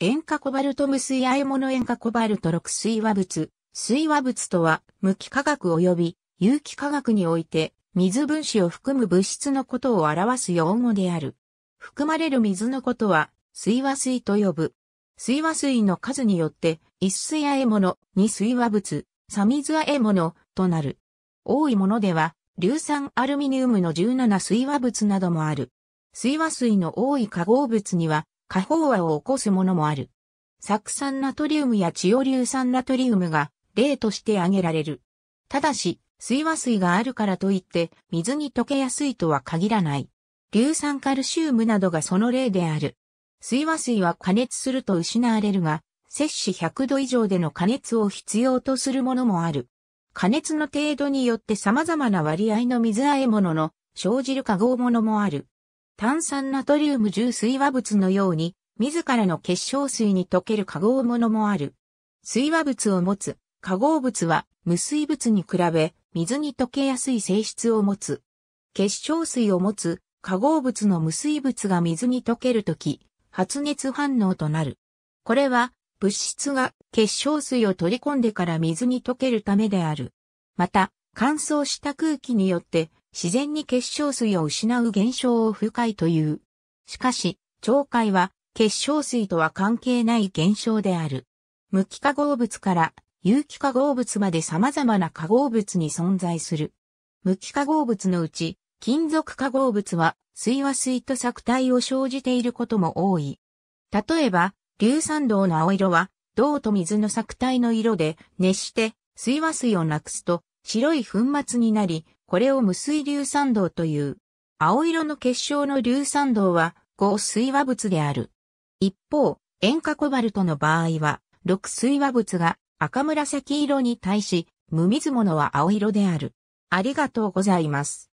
塩化コバルト無水和え物塩化コバルト6水和物。水和物とは、無機化学及び有機化学において、水分子を含む物質のことを表す用語である。含まれる水のことは、水和水と呼ぶ。水和水の数によって、一水和え物、二水和物、三水和え物となる。多いものでは、硫酸アルミニウムの17水和物などもある。水和水の多い化合物には、過飽和を起こすものもある。酢酸ナトリウムやチオ硫酸ナトリウムが例として挙げられる。ただし、水和水があるからといって水に溶けやすいとは限らない。硫酸カルシウムなどがその例である。水和水は加熱すると失われるが、摂氏100度以上での加熱を必要とするものもある。加熱の程度によって様々な割合の水和え物の生じる化合物もある。炭酸ナトリウム重水和物のように、自らの結晶水に溶ける化合物もある。水和物を持つ化合物は無水物に比べ水に溶けやすい性質を持つ。結晶水を持つ化合物の無水物が水に溶けるとき、発熱反応となる。これは物質が結晶水を取り込んでから水に溶けるためである。また、乾燥した空気によって自然に結晶水を失う現象を不快という。しかし、潮海は結晶水とは関係ない現象である。無機化合物から有機化合物まで様々な化合物に存在する。無機化合物のうち、金属化合物は水和水と錯体を生じていることも多い。例えば、硫酸銅の青色は、銅と水の錯体の色で熱して水和水をなくすと白い粉末になり、これを無水硫酸銅という。青色の結晶の硫酸銅は合水和物である。一方、塩化コバルトの場合は、6水和物が赤紫色に対し、無水物は青色である。ありがとうございます。